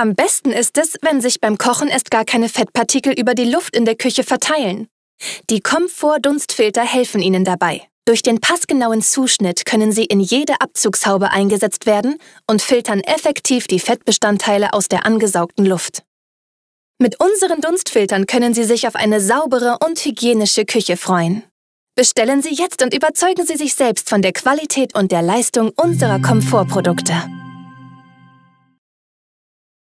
Am besten ist es, wenn sich beim Kochen erst gar keine Fettpartikel über die Luft in der Küche verteilen. Die komfort dunstfilter helfen Ihnen dabei. Durch den passgenauen Zuschnitt können sie in jede Abzugshaube eingesetzt werden und filtern effektiv die Fettbestandteile aus der angesaugten Luft. Mit unseren Dunstfiltern können Sie sich auf eine saubere und hygienische Küche freuen. Bestellen Sie jetzt und überzeugen Sie sich selbst von der Qualität und der Leistung unserer Komfortprodukte.